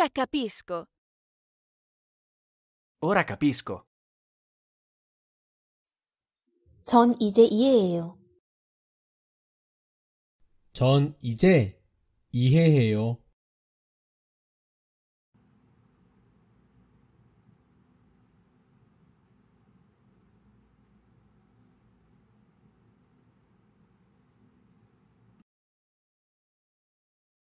Ora capisco. Ora capisco. 전 이제 이해해요. 전 이제 이해해요.